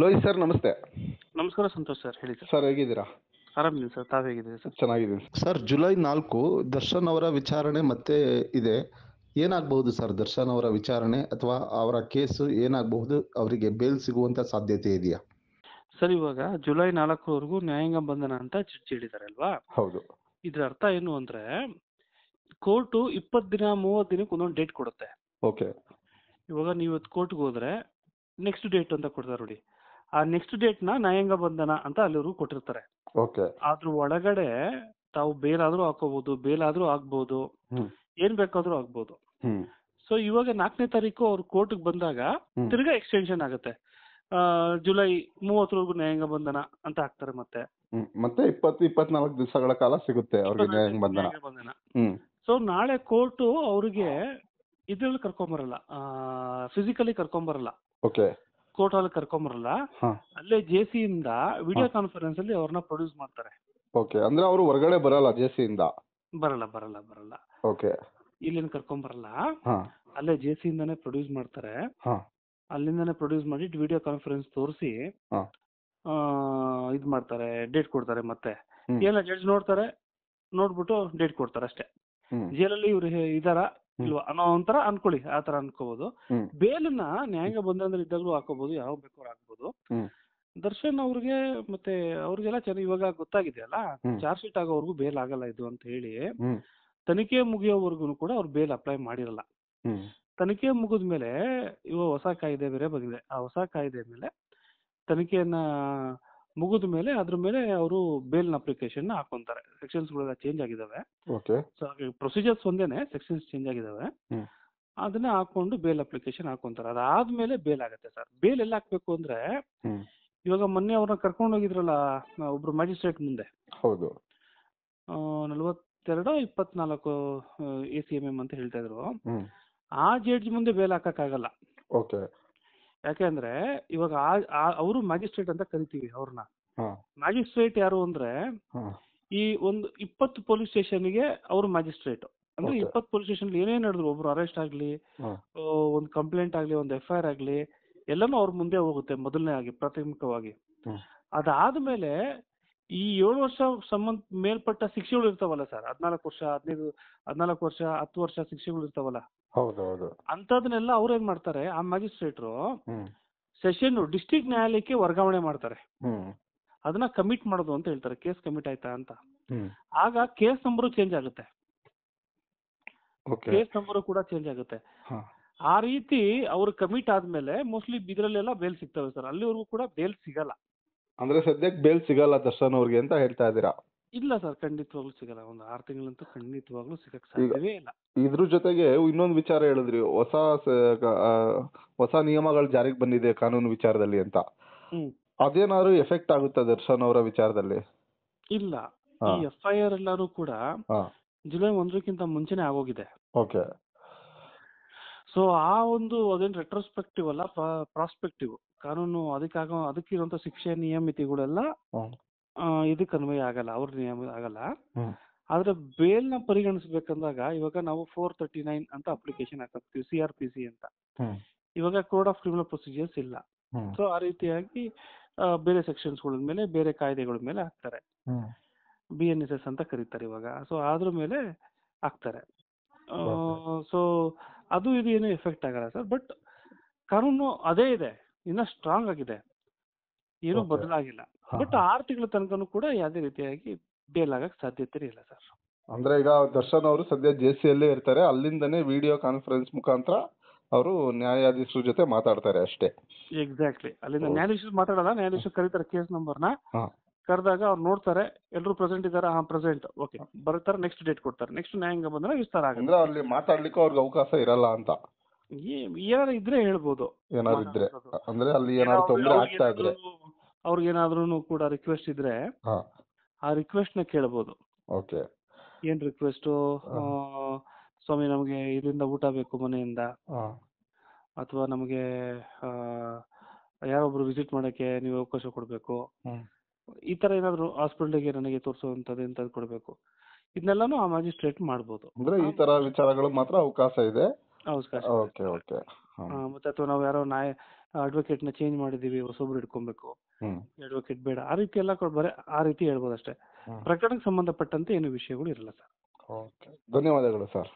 Lohith sir ನಮಸ್ತೆ ನಮಸ್ಕಾರ Santosh sir ಹೇಳಿ ಸರ್ ಹೇಗಿದ್ದೀರಾ ಸರ್ ತಾವು ಹೇಗಿದ್ದೀರಿ ಸರ್ ಚೆನ್ನಾಗಿದ್ದೀನಿ ಸರ್ ಜುಲೈ ನಾಲ್ಕು ದರ್ಶನ್ ಅವರ ವಿಚಾರಣೆ ಮತ್ತೆ ಇದೆ ಏನಾಗಬಹುದು ಸರ್ ದರ್ಶನ್ ಅವರ ವಿಚಾರಣೆ ಅಥವಾ ಅವರ ಕೇಸು ಏನಾಗಬಹುದು ಅವರಿಗೆ ಬೇಲ್ ಸಿಗುವಂತ ಸಾಧ್ಯತೆ ಇದೆಯಾ ಸರ್ ಇವಾಗ ಜುಲೈ ನಾಲ್ಕರವರೆಗೂ ನ್ಯಾಯಾಂಗ ಬಂಧನ ಅಂತ ಚಿಟ್ಟಿ ಹೇಳಿದ್ದಾರೆ ಅಲ್ವಾ ಹೌದು ಇದ್ರ ಅರ್ಥ ಏನು ಅಂದ್ರೆ ಕೋರ್ಟ್ ಇಪ್ಪತ್ತು ದಿನ ಮೂವತ್ತು ದಿನಕ್ಕೆ ಒಂದೊಂದು ಡೇಟ್ ಕೊಡುತ್ತೆ ಓಕೆ ಇವಾಗ ನೀವು ಕೋರ್ಟ್ಗೆ ಹೋದ್ರೆ ನೆಕ್ಸ್ಟ್ ಡೇಟ್ ಅಂತ ಕೊಡ್ತಾರೆ ನೋಡಿ ಆ ನೆಕ್ಸ್ಟ್ ಡೇಟ್ ನ ನ್ಯಾಯಾಂಗ ಬಂಧನ ಅಂತ ಅಲ್ಲಿ ಕೊಟ್ಟಿರ್ತಾರೆ ಓಕೆ ಅದ್ರ ಒಳಗಡೆ ತಾವು ಬೇಲ್ ಆದ್ರೂ ಹಾಕೋಬಹುದು ಬೇಲ್ ಆದ್ರೂ ಆಗ್ಬಹುದು ಏನ್ ಬೇಕಾದ್ರೂ ಆಗ್ಬಹುದು ಸೊ ಇವಾಗ ನಾಲ್ಕನೇ ತಾರೀಕು ಅವ್ರು ಕೋರ್ಟ್ ಬಂದಾಗ ತಿರ್ಗಾ ಎಕ್ಸ್ಟೆನ್ಷನ್ ಆಗುತ್ತೆ ಜುಲೈ ಮೂವತ್ತರವರೆಗೂ ನ್ಯಾಯಾಂಗ ಬಂಧನ ಅಂತ ಹಾಕ್ತಾರೆ ಮತ್ತೆ ಮತ್ತೆ ಇಪ್ಪತ್ತು ಇಪ್ಪತ್ನಾಲ್ಕು ದಿವಸಗಳ ಕಾಲ ಸಿಗುತ್ತೆ ಅವ್ರಿಗೆ ನ್ಯಾಯಾಂಗ ಬಂಧನ ಸೊ ನಾಳೆ ಕೋರ್ಟ್ ಅವ್ರಿಗೆ ಇದ್ರಲ್ಲಿ ಕರ್ಕೊಂಡ್ ಬರಲ್ಲ ಫಿಸಿಕಲಿ ಬರಲ್ಲ ಓಕೆ ಕೋರ್ಟ್ ಅಲ್ಲಿ ಕರ್ಕೊಂಬರಲ್ಲ ಅಲ್ಲೇ ಜೆ ಸಿ ಇಂದ ವಿಡಿಯೋ ಕಾನ್ಫರೆನ್ಸ್ ಅಲ್ಲಿ ಅವ್ರನ್ನ ಪ್ರೊಡ್ಯೂಸ್ ಮಾಡ್ತಾರೆ ಓಕೆ ಅಂದ್ರೆ ಅವರು ಹೊರಗಡೆ ಬರಲ್ಲ ಜೆ ಸಿ ಇಂದ ಬರಲ್ಲ ಬರಲ್ಲ ಬರಲ್ಲ ಓಕೆ ಇಲ್ಲಿಂದ ಕರ್ಕೊಂಬರಲ್ಲ ಅಲ್ಲೇ ಜೆ ಸಿ ಇಂದಾನೆ ಪ್ರೊಡ್ಯೂಸ್ ಮಾಡ್ತಾರೆ ಅಲ್ಲಿಂದಾನೆ ಪ್ರೊಡ್ಯೂಸ್ ಮಾಡಿ ವಿಡಿಯೋ ಕಾನ್ಫರೆನ್ಸ್ ತೋರಿಸಿ ಇದು ಮಾಡ್ತಾರೆ ಡೇಟ್ ಕೊಡ್ತಾರೆ ಮತ್ತೆ ಜಡ್ಜ್ ನೋಡ್ತಾರೆ ನೋಡ್ಬಿಟ್ಟು ಡೇಟ್ ಕೊಡ್ತಾರೆ ಅಷ್ಟೇ ಜೈಲಲ್ಲಿ ಇವ್ರು ಇದಾರ ಇಲ್ವಾ ಅನ್ನೋ ಒಂಥರ ಅನ್ಕೊಳ್ಳಿ ಆ ತರ ಅನ್ಕೋಬಹುದು ಬೇಲನ್ನ ನ್ಯಾಯಾಂಗ ಬಂಧನದಲ್ಲಿ ಇದ್ದಾಗಲೂ ಹಾಕೋಬಹುದು ಯಾವ ಬೇಕಾದ್ರೂ ಹಾಕ್ಬೋದು ದರ್ಶನ್ ಅವ್ರಿಗೆ ಮತ್ತೆ ಅವ್ರಿಗೆಲ್ಲ ಚೆನ್ನಾಗಿ ಇವಾಗ ಗೊತ್ತಾಗಿದೆಯಲ್ಲ ಚಾರ್ಜ್ ಶೀಟ್ ಆಗೋವರೆಗೂ ಬೇಲ್ ಆಗಲ್ಲ ಇದು ಅಂತ ಹೇಳಿ ತನಿಖೆ ಮುಗಿಯೋವರೆಗೂ ಕೂಡ ಅವ್ರು ಬೇಲ್ ಅಪ್ಲೈ ಮಾಡಿರಲ್ಲ ತನಿಖೆ ಮೇಲೆ ಇವಾಗ ಹೊಸ ಕಾಯ್ದೆ ಬೇರೆ ಬಂದಿದೆ ಆ ಹೊಸ ಕಾಯ್ದೆ ಮೇಲೆ ತನಿಖೆಯನ್ನ ಮುಗಿದ ಮೇಲೆ ಅದ್ರ ಮೇಲೆ ಅವರು ಬೇಲ್ ಅಪ್ಲಿಕೇಶನ್ ಹಾಕೊಂತಾರೆ ಸೆಕ್ಷನ್ಸ್ ಗಳೆಲ್ಲ ಚೇಂಜ್ ಆಗಿದಾವೆ ಓಕೆ ಸೊ ಪ್ರೊಸೀಜರ್ಸ್ ಒಂದೇನೆ ಸೆಕ್ಷನ್ಸ್ ಚೇಂಜ್ ಆಗಿದಾವೆ ಅದನ್ನ ಹಾಕೊಂಡು ಬೇಲ್ ಅಪ್ಲಿಕೇಶನ್ ಹಾಕೊಂತಾರೆ ಅದಾದ್ಮೇಲೆ ಬೇಲ್ ಆಗುತ್ತೆ ಸರ್ ಬೇಲ್ ಎಲ್ಲ ಹಾಕ್ಬೇಕು ಅಂದ್ರೆ ಇವಾಗ ಮೊನ್ನೆ ಅವ್ರನ್ನ ಕರ್ಕೊಂಡು ಹೋಗಿದ್ರಲ್ಲ ಒಬ್ರು ಮ್ಯಾಜಿಸ್ಟ್ರೇಟ್ ಮುಂದೆ ಹೌದು ನಲವತ್ತೆರಡು ಇಪ್ಪತ್ನಾಲ್ಕು ಎ ಸಿ ಅಂತ ಹೇಳ್ತಾ ಇದ್ರು ಆ ಜಡ್ಜ್ ಮುಂದೆ ಬೇಲ್ ಆಗಲ್ಲ ಓಕೆ ಯಾಕೆಂದ್ರೆ ಇವಾಗ ಅವರು ಮ್ಯಾಜಿಸ್ಟ್ರೇಟ್ ಅಂತ ಕರಿತೀವಿ ಅವ್ರನ್ನ ಮ್ಯಾಜಿಸ್ಟ್ರೇಟ್ ಯಾರು ಅಂದ್ರೆ ಈ ಒಂದು ಇಪ್ಪತ್ತು ಪೊಲೀಸ್ ಸ್ಟೇಷನ್ ಗೆ ಅವರು ಮ್ಯಾಜಿಸ್ಟ್ರೇಟ್ ಅಂದ್ರೆ ಇಪ್ಪತ್ತು ಪೊಲೀಸ್ ಸ್ಟೇಷನ್ ಏನೇ ನಡೆದ್ರು ಒಬ್ರು ಅರೆಸ್ಟ್ ಆಗ್ಲಿ ಒಂದು ಕಂಪ್ಲೇಂಟ್ ಆಗ್ಲಿ ಒಂದು ಎಫ್ ಐ ಆರ್ ಆಗ್ಲಿ ಎಲ್ಲಾನು ಅವ್ರ ಮುಂದೆ ಹೋಗುತ್ತೆ ಮೊದಲನೇ ಆಗಿ ಪ್ರಾಥಮಿಕವಾಗಿ ಅದಾದ್ಮೇಲೆ ಈ ಏಳು ವರ್ಷ ಸಂಬಂಧ ಮೇಲ್ಪಟ್ಟ ಶಿಕ್ಷೆಗಳು ಇರ್ತಾವಲ್ಲ ಸರ್ ಹದಿನಾಲ್ಕು ವರ್ಷ ಹದಿನೈದು ಹದಿನಾಲ್ಕು ವರ್ಷ ಹತ್ತು ವರ್ಷ ಶಿಕ್ಷೆಗಳು ಇರ್ತಾವಲ್ಲ ಹೌದೌದು ಅಂತದನ್ನೆಲ್ಲ ಅವ್ರು ಏನ್ ಮಾಡ್ತಾರೆ ಆ ಮ್ಯಾಜಿಸ್ಟ್ರೇಟ್ರು ಸೆಷನ್ ಡಿಸ್ಟ್ರಿಕ್ಟ್ ನ್ಯಾಯಾಲಯಕ್ಕೆ ವರ್ಗಾವಣೆ ಮಾಡ್ತಾರೆ ಅದನ್ನ ಕಮಿಟ್ ಮಾಡೋದು ಅಂತ ಹೇಳ್ತಾರೆ ಕೇಸ್ ಕಮಿಟ್ ಆಯ್ತಾ ಅಂತ ಆಗ ಕೇಸ್ ನಂಬರ್ ಚೇಂಜ್ ಆಗುತ್ತೆ ಕೇಸ್ ನಂಬರ್ ಕೂಡ ಚೇಂಜ್ ಆಗುತ್ತೆ ಆ ರೀತಿ ಅವ್ರು ಕಮಿಟ್ ಆದ್ಮೇಲೆ ಮೋಸ್ಟ್ಲಿ ಇದರಲ್ಲೆಲ್ಲ ಬೇಲ್ ಸಿಗ್ತವೆ ಸರ್ ಅಲ್ಲಿವರೆಗೂ ಕೂಡ ಬೇಲ್ ಸಿಗಲ್ಲ ಅಂದ್ರೆ ಸದ್ಯಕ್ಕೆ ಬೇಲ್ ಸಿಗಲ್ಲ ದರ್ಶನ್ ಅವ್ರಿಗೆ ಅಂತ ಹೇಳ್ತಾ ಇದ್ದೀರಾ ಇಲ್ಲ ಸರ್ ಖಂಡಿತವಾಗ್ಲೂ ಸಿಗಲ್ಲ ಒಂದು ಆರು ತಿಂಗಳಂತೂ ಖಂಡಿತವಾಗ್ಲೂ ಸಿಗಕ್ ಸಾಧ್ಯವೇ ಇಲ್ಲ ಇದ್ರ ಜೊತೆಗೆ ಇನ್ನೊಂದು ವಿಚಾರ ಹೇಳಿದ್ರಿ ಹೊಸ ಹೊಸ ನಿಯಮಗಳು ಜಾರಿಗೆ ಬಂದಿದೆ ಕಾನೂನು ವಿಚಾರದಲ್ಲಿ ಅಂತ ಅದೇನಾದ್ರು ಎಫೆಕ್ಟ್ ಆಗುತ್ತಾ ದರ್ಶನ್ ಅವರ ವಿಚಾರದಲ್ಲಿ ಇಲ್ಲ ಈ ಎಫ್ ಐ ಆರ್ ಎಲ್ಲಾರು ಕೂಡ ಜುಲೈ ಒಂದಕ್ಕಿಂತ ಮುಂಚೆನೆ ಆಗೋಗಿದೆ ಓಕೆ ಸೊ ಆ ಒಂದು ಅದೇನ್ ರೆಟ್ರೋಸ್ಪೆಕ್ಟಿವ್ ಅಲ್ಲ ಪ್ರಾಸ್ಪೆಕ್ಟಿವ್ ಕಾನೂನು ಅದಕ್ಕಾಗ ಅದಕ್ಕಿರುವಂತ ಶಿಕ್ಷೆ ನಿಯಮಿತಿಗಳೆಲ್ಲ ಇದಕ್ಕೆ ಅನ್ವಯ ಆಗಲ್ಲ ಅವ್ರ ನಿಯಮ ಆಗಲ್ಲ ಆದ್ರೆ ಬೇಲ್ ನ ಪರಿಗಣಿಸ್ಬೇಕಂದಾಗ ಇವಾಗ ನಾವು ಫೋರ್ ತರ್ಟಿ ನೈನ್ ಅಂತ ಅಪ್ಲಿಕೇಶನ್ ಹಾಕಿರ್ತೀವಿ ಸಿ ಆರ್ ಪಿ ಸಿ ಅಂತ ಇವಾಗ ಕೋಡ್ ಆಫ್ ಕ್ರಿಮಿನಲ್ ಪ್ರೊಸೀಜರ್ಸ್ ಇಲ್ಲ ಸೊ ಆ ರೀತಿಯಾಗಿ ಬೇರೆ ಸೆಕ್ಷನ್ಸ್ ಮೇಲೆ ಬೇರೆ ಕಾಯ್ದೆಗಳ ಮೇಲೆ ಹಾಕ್ತಾರೆ ಬಿ ಎನ್ ಎಸ್ ಎಸ್ ಅಂತ ಕರೀತಾರೆ ಇವಾಗ ಸೊ ಅದ್ರ ಮೇಲೆ ಹಾಕ್ತಾರೆ ಸೊ ಅದು ಇದು ಏನು ಎಫೆಕ್ಟ್ ಆಗಲ್ಲ ಸರ್ ಬಟ್ ಕಾನೂನು ಅದೇ ಇದೆ ಇನ್ನ ಸ್ಟ್ರಾಂಗ್ ಆಗಿದೆ ಏನೂ ಬದಲಾಗಿಲ್ಲ ಬಟ್ ಆರು ತಿಂಗಳ ತನಕನೂ ಕೂಡ ಯಾವುದೇ ರೀತಿಯಾಗಿ ಬೇಲ್ ಆಗಕ್ಕೆ ಸಾಧ್ಯತೆ ಇಲ್ಲ ಸರ್ ಅಂದ್ರೆ ಈಗ ದರ್ಶನ್ ಅವರು ಸದ್ಯ ಜೆ ಸಿ ಅಲ್ಲೇ ಇರ್ತಾರೆ ಅಲ್ಲಿಂದನೇ ವಿಡಿಯೋ ಕಾನ್ಫರೆನ್ಸ್ ಮುಖಾಂತರ ಅವರು ನ್ಯಾಯಾಧೀಶರ ಜೊತೆ ಮಾತಾಡ್ತಾರೆ ಅಷ್ಟೇ ಎಕ್ಸಾಕ್ಟ್ಲಿ ಅಲ್ಲಿಂದ ನ್ಯಾಯಾಧೀಶರು ಮಾತಾಡಲ್ಲ ನ್ಯಾಯಾಧೀಶರು ಕರೀತಾರೆ ಕೇಸ್ ನಂಬರ್ನ ಕರೆದಾಗ ಅವ್ರು ನೋಡ್ತಾರೆ ಎಲ್ಲರೂ ಪ್ರೆಸೆಂಟ್ ಇದಾರೆ ಹಾ ಪ್ರೆಸೆಂಟ್ ಓಕೆ ಬರ್ತಾರೆ ನೆಕ್ಸ್ಟ್ ಡೇಟ್ ಕೊಡ್ತಾರೆ ನೆಕ್ಸ್ಟ್ ನ್ಯಾಯಾಂಗ ಬಂದ್ರೆ ವಿಸ್ತಾರ ಆಗುತ್ತೆ ಅಂದ್ರೆ ಅಲ್ಲಿ ಮಾತಾಡ್ಲಿಕ್ಕೆ ಅವ್ರಿಗೆ ಅವಕಾಶ ಇರಲ್ಲ ಅಂತ ಏನಾದ್ರು ಇದ್ರೆ ಹೇಳ್ಬೋದು ಏನಾದ್ರು ಇದ್ರೆ ಅಂದ್ರೆ ಅಲ್ಲಿ ಏನಾದ್ರು ತೊಂದರೆ ಆಗ್ತಾ ಇದ್ರೆ ಕೂಡ ರಿಕ್ವೆಸ್ಟ್ ಇದ್ರೆ ಆ ರಿಕ್ವೆಸ್ಟ್ ನ ಕೇಳ್ಬೋದು ಓಕೆ ಏನ್ ರಿಕ್ವೆಸ್ಟ್ ಸ್ವಾಮಿ ನಮಗೆ ಇದರಿಂದ ಊಟ ಬೇಕು ಮನೆಯಿಂದ ಅಥವಾ ನಮಗೆ ಯಾರೊಬ್ರು ವಿಸಿಟ್ ಮಾಡಕ್ಕೆ ನೀವು ಅವಕಾಶ ಕೊಡಬೇಕು ಈ ತರ ಏನಾದ್ರು ಹಾಸ್ಪಿಟಲ್ಗೆ ನನಗೆ ತೋರಿಸುವಂತದ್ದು ಕೊಡಬೇಕು ಇದನ್ನೆಲ್ಲಾನು ಆ ಮ್ಯಾಜಿಸ್ಟ್ರೇಟ್ ಮಾಡ್ಬೋದು ಅಂದ್ರೆ ಈ ತರ ವಿಚಾರಗಳು ಮಾತ್ರ ಅವಕಾಶ ಇದೆ ಹೌದು ಮತ್ತೆ ಅಥವಾ ನಾವು ಯಾರೋ ನಾಯ ನ ಚೇಂಜ್ ಮಾಡಿದ್ದೀವಿ ಹೊಸೊಬ್ರು ಇಟ್ಕೊಬೇಕು ಅಡ್ವೊಕೇಟ್ ಬೇಡ ಆ ರೀತಿ ಎಲ್ಲ ಕೊಡ್ ಆ ರೀತಿ ಹೇಳ್ಬೋದು ಅಷ್ಟೇ ಪ್ರಕರಣಕ್ಕೆ ಸಂಬಂಧಪಟ್ಟಂತೆ ಏನು ವಿಷಯಗಳು ಇರಲ್ಲ ಸರ್ ಧನ್ಯವಾದಗಳು ಸರ್